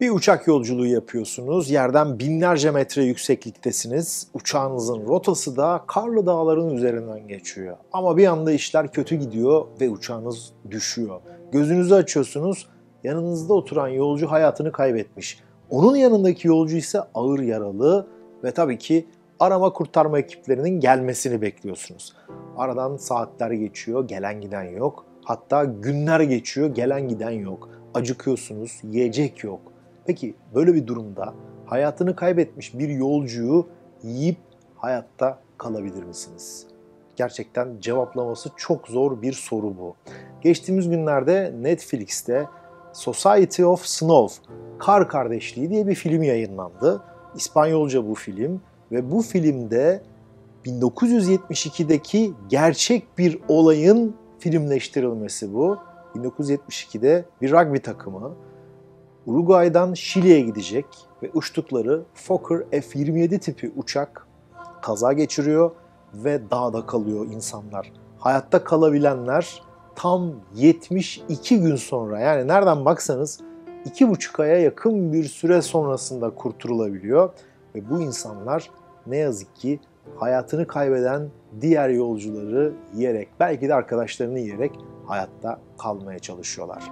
Bir uçak yolculuğu yapıyorsunuz. Yerden binlerce metre yüksekliktesiniz. Uçağınızın rotası da karlı dağların üzerinden geçiyor. Ama bir anda işler kötü gidiyor ve uçağınız düşüyor. Gözünüzü açıyorsunuz. Yanınızda oturan yolcu hayatını kaybetmiş. Onun yanındaki yolcu ise ağır yaralı ve tabii ki arama kurtarma ekiplerinin gelmesini bekliyorsunuz. Aradan saatler geçiyor, gelen giden yok. Hatta günler geçiyor, gelen giden yok. Acıkıyorsunuz, yiyecek yok. Peki böyle bir durumda hayatını kaybetmiş bir yolcuyu yiyip hayatta kalabilir misiniz? Gerçekten cevaplaması çok zor bir soru bu. Geçtiğimiz günlerde Netflix'te Society of Snow, Kar Kardeşliği diye bir film yayınlandı. İspanyolca bu film ve bu filmde 1972'deki gerçek bir olayın filmleştirilmesi bu. 1972'de bir rugby takımı Uruguay'dan Şili'ye gidecek ve uçtukları Fokker F-27 tipi uçak kaza geçiriyor ve dağda kalıyor insanlar. Hayatta kalabilenler tam 72 gün sonra yani nereden baksanız 2,5 aya yakın bir süre sonrasında kurtulabiliyor ve bu insanlar ne yazık ki hayatını kaybeden diğer yolcuları yiyerek belki de arkadaşlarını yiyerek hayatta kalmaya çalışıyorlar.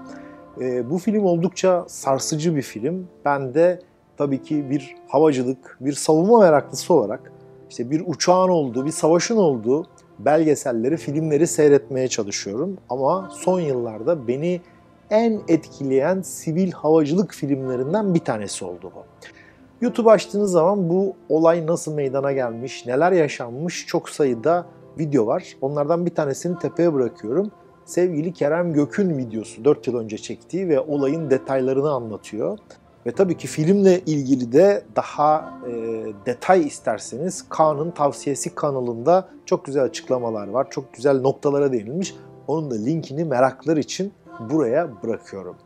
E, bu film oldukça sarsıcı bir film. Ben de tabii ki bir havacılık, bir savunma meraklısı olarak işte bir uçağın olduğu, bir savaşın olduğu belgeselleri, filmleri seyretmeye çalışıyorum. Ama son yıllarda beni en etkileyen sivil havacılık filmlerinden bir tanesi oldu bu. YouTube açtığınız zaman bu olay nasıl meydana gelmiş, neler yaşanmış çok sayıda video var. Onlardan bir tanesini tepeye bırakıyorum sevgili Kerem Gök'ün videosu 4 yıl önce çektiği ve olayın detaylarını anlatıyor. Ve tabii ki filmle ilgili de daha e, detay isterseniz Kaan'ın tavsiyesi kanalında çok güzel açıklamalar var. Çok güzel noktalara değinilmiş. Onun da linkini meraklar için buraya bırakıyorum.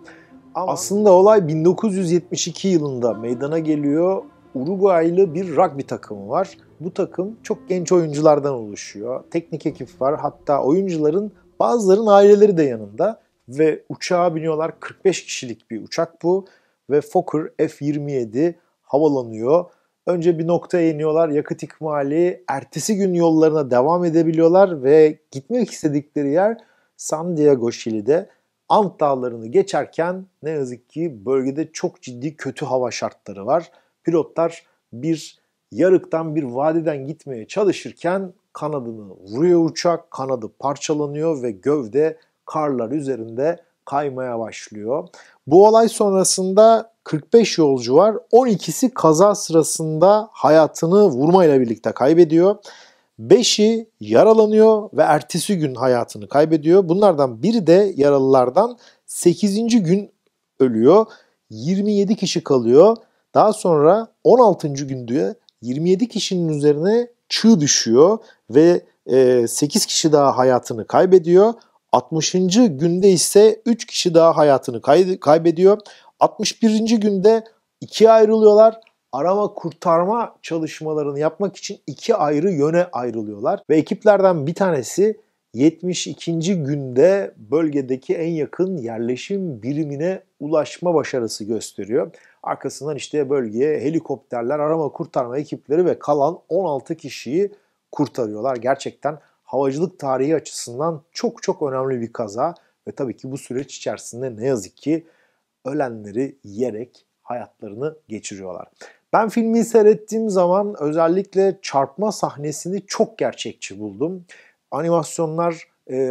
Ama aslında olay 1972 yılında meydana geliyor. Uruguaylı bir rugby takımı var. Bu takım çok genç oyunculardan oluşuyor. Teknik ekip var. Hatta oyuncuların Bazılarının aileleri de yanında ve uçağa biniyorlar. 45 kişilik bir uçak bu ve Fokker F-27 havalanıyor. Önce bir noktaya iniyorlar yakıt ikmali, ertesi gün yollarına devam edebiliyorlar ve gitmek istedikleri yer San Diego Şili'de. Ant dağlarını geçerken ne yazık ki bölgede çok ciddi kötü hava şartları var. Pilotlar bir yarıktan bir vadiden gitmeye çalışırken kanadını vuruyor uçak, kanadı parçalanıyor ve gövde karlar üzerinde kaymaya başlıyor. Bu olay sonrasında 45 yolcu var. 12'si kaza sırasında hayatını vurmayla birlikte kaybediyor. 5'i yaralanıyor ve ertesi gün hayatını kaybediyor. Bunlardan biri de yaralılardan 8. gün ölüyor. 27 kişi kalıyor. Daha sonra 16. günde 27 kişinin üzerine çığ düşüyor ve e, 8 kişi daha hayatını kaybediyor. 60. günde ise 3 kişi daha hayatını kaybediyor. 61. günde ikiye ayrılıyorlar. Arama kurtarma çalışmalarını yapmak için iki ayrı yöne ayrılıyorlar ve ekiplerden bir tanesi 72. günde bölgedeki en yakın yerleşim birimine ulaşma başarısı gösteriyor. Arkasından işte bölgeye helikopterler, arama kurtarma ekipleri ve kalan 16 kişiyi kurtarıyorlar. Gerçekten havacılık tarihi açısından çok çok önemli bir kaza ve tabii ki bu süreç içerisinde ne yazık ki ölenleri yiyerek hayatlarını geçiriyorlar. Ben filmi seyrettiğim zaman özellikle çarpma sahnesini çok gerçekçi buldum animasyonlar e,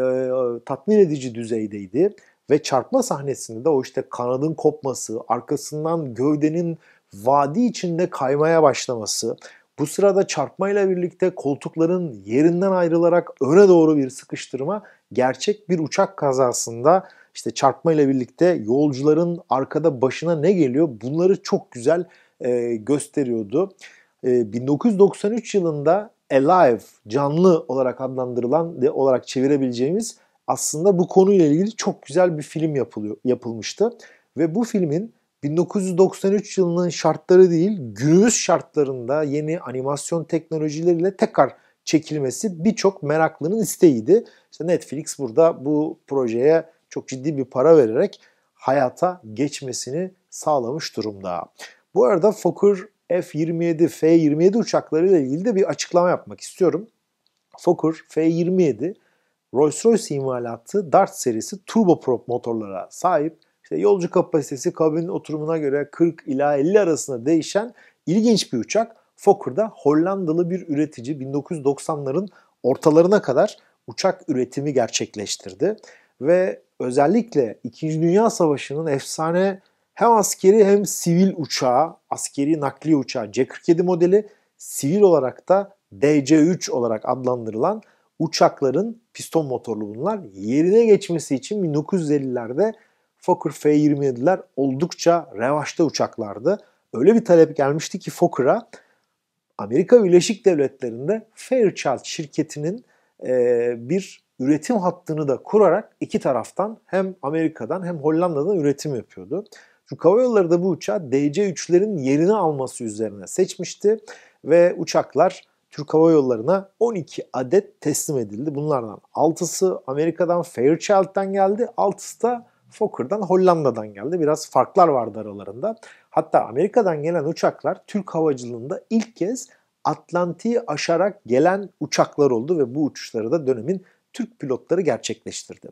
tatmin edici düzeydeydi ve çarpma sahnesinde de o işte kanadın kopması, arkasından gövdenin vadi içinde kaymaya başlaması, bu sırada çarpmayla birlikte koltukların yerinden ayrılarak öne doğru bir sıkıştırma gerçek bir uçak kazasında işte çarpmayla birlikte yolcuların arkada başına ne geliyor bunları çok güzel e, gösteriyordu. E, 1993 yılında alive, canlı olarak adlandırılan ve olarak çevirebileceğimiz aslında bu konuyla ilgili çok güzel bir film yapılıyor, yapılmıştı. Ve bu filmin 1993 yılının şartları değil, günümüz şartlarında yeni animasyon teknolojileriyle tekrar çekilmesi birçok meraklının isteğiydi. İşte Netflix burada bu projeye çok ciddi bir para vererek hayata geçmesini sağlamış durumda. Bu arada Fokker F-27, F-27 uçaklarıyla ilgili de bir açıklama yapmak istiyorum. Fokker F-27 Rolls-Royce imalatı Dart serisi turboprop motorlara sahip. İşte yolcu kapasitesi kabin oturumuna göre 40 ila 50 arasında değişen ilginç bir uçak. Fokker'da Hollandalı bir üretici 1990'ların ortalarına kadar uçak üretimi gerçekleştirdi ve özellikle 2. Dünya Savaşı'nın efsane hem askeri hem sivil uçağı, askeri nakli uçağı C-47 modeli, sivil olarak da DC-3 olarak adlandırılan uçakların piston motorlu bunlar yerine geçmesi için 1950'lerde Fokker F-27'ler oldukça revaçta uçaklardı. Öyle bir talep gelmişti ki Fokker'a Amerika Birleşik Devletleri'nde Fairchild şirketinin e, bir üretim hattını da kurarak iki taraftan hem Amerika'dan hem Hollanda'dan üretim yapıyordu. Türk hava yolları da bu uçağı DC-3'lerin yerini alması üzerine seçmişti ve uçaklar Türk Hava Yolları'na 12 adet teslim edildi. Bunlardan 6'sı Amerika'dan Fairchild'den geldi, 6'sı da Fokker'dan Hollanda'dan geldi. Biraz farklar vardı aralarında. Hatta Amerika'dan gelen uçaklar Türk havacılığında ilk kez Atlantik'i aşarak gelen uçaklar oldu ve bu uçuşları da dönemin Türk pilotları gerçekleştirdi.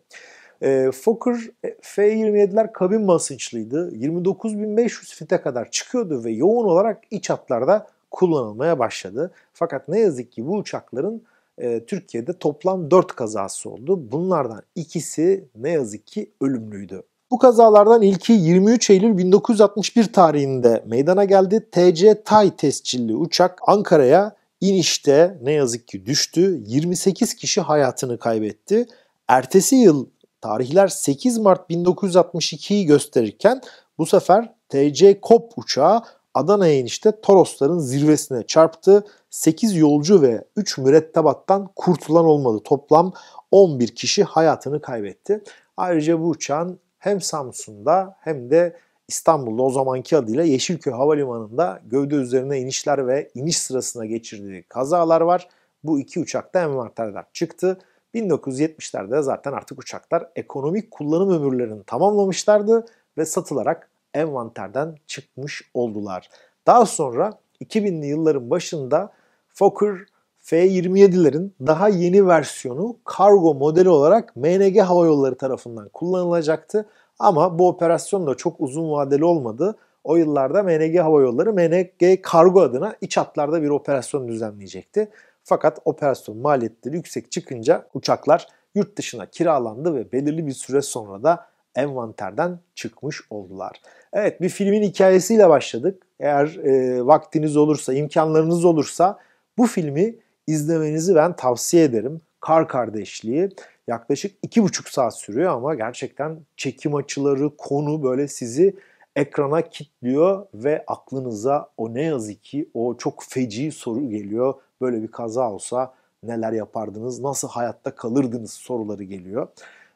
Ee, e, Fokker F-27'ler kabin basınçlıydı. 29.500 fite kadar çıkıyordu ve yoğun olarak iç hatlarda kullanılmaya başladı. Fakat ne yazık ki bu uçakların e, Türkiye'de toplam 4 kazası oldu. Bunlardan ikisi ne yazık ki ölümlüydü. Bu kazalardan ilki 23 Eylül 1961 tarihinde meydana geldi. TC Tay tescilli uçak Ankara'ya inişte ne yazık ki düştü. 28 kişi hayatını kaybetti. Ertesi yıl Tarihler 8 Mart 1962'yi gösterirken bu sefer TC Kop uçağı Adana'ya inişte Torosların zirvesine çarptı. 8 yolcu ve 3 mürettebattan kurtulan olmadı. Toplam 11 kişi hayatını kaybetti. Ayrıca bu uçağın hem Samsun'da hem de İstanbul'da o zamanki adıyla Yeşilköy Havalimanı'nda gövde üzerine inişler ve iniş sırasına geçirdiği kazalar var. Bu iki uçakta envanterler çıktı. 1970'lerde zaten artık uçaklar ekonomik kullanım ömürlerini tamamlamışlardı ve satılarak envanterden çıkmış oldular. Daha sonra 2000'li yılların başında Fokker F-27'lerin daha yeni versiyonu kargo modeli olarak MNG Hava Yolları tarafından kullanılacaktı. Ama bu operasyon da çok uzun vadeli olmadı. O yıllarda MNG Hava Yolları MNG Kargo adına iç hatlarda bir operasyon düzenleyecekti. Fakat operasyon maliyetleri yüksek çıkınca uçaklar yurt dışına kiralandı ve belirli bir süre sonra da envanterden çıkmış oldular. Evet bir filmin hikayesiyle başladık. Eğer e, vaktiniz olursa, imkanlarınız olursa bu filmi izlemenizi ben tavsiye ederim. Kar Kardeşliği yaklaşık iki buçuk saat sürüyor ama gerçekten çekim açıları, konu böyle sizi ekrana kilitliyor ve aklınıza o ne yazık ki o çok feci soru geliyor böyle bir kaza olsa neler yapardınız, nasıl hayatta kalırdınız soruları geliyor.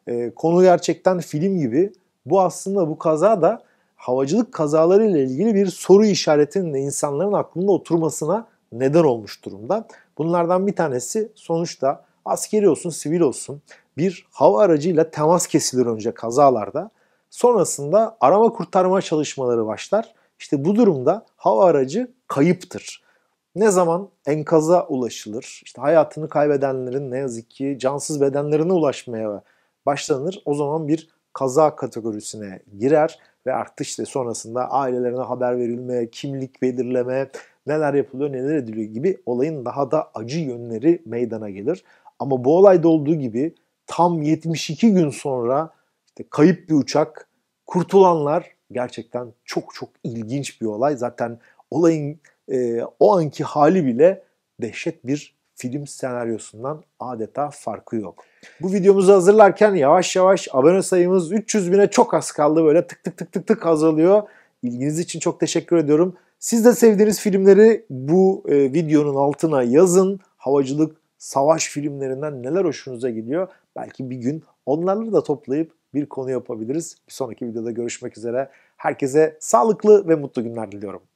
E, konu gerçekten film gibi. Bu aslında bu kaza da havacılık kazaları ile ilgili bir soru işaretinin de insanların aklında oturmasına neden olmuş durumda. Bunlardan bir tanesi sonuçta askeri olsun, sivil olsun bir hava aracıyla temas kesilir önce kazalarda. Sonrasında arama kurtarma çalışmaları başlar. İşte bu durumda hava aracı kayıptır. Ne zaman enkaza ulaşılır? işte hayatını kaybedenlerin ne yazık ki cansız bedenlerine ulaşmaya başlanır. O zaman bir kaza kategorisine girer ve artık işte sonrasında ailelerine haber verilme, kimlik belirleme, neler yapılıyor, neler ediliyor gibi olayın daha da acı yönleri meydana gelir. Ama bu olayda olduğu gibi tam 72 gün sonra işte kayıp bir uçak, kurtulanlar gerçekten çok çok ilginç bir olay. Zaten olayın e, o anki hali bile dehşet bir film senaryosundan adeta farkı yok. Bu videomuzu hazırlarken yavaş yavaş abone sayımız 300 bine çok az kaldı böyle tık tık tık tık tık azalıyor. İlginiz için çok teşekkür ediyorum. Siz de sevdiğiniz filmleri bu e, videonun altına yazın. Havacılık, savaş filmlerinden neler hoşunuza gidiyor? Belki bir gün onları da toplayıp bir konu yapabiliriz. Bir sonraki videoda görüşmek üzere. Herkese sağlıklı ve mutlu günler diliyorum.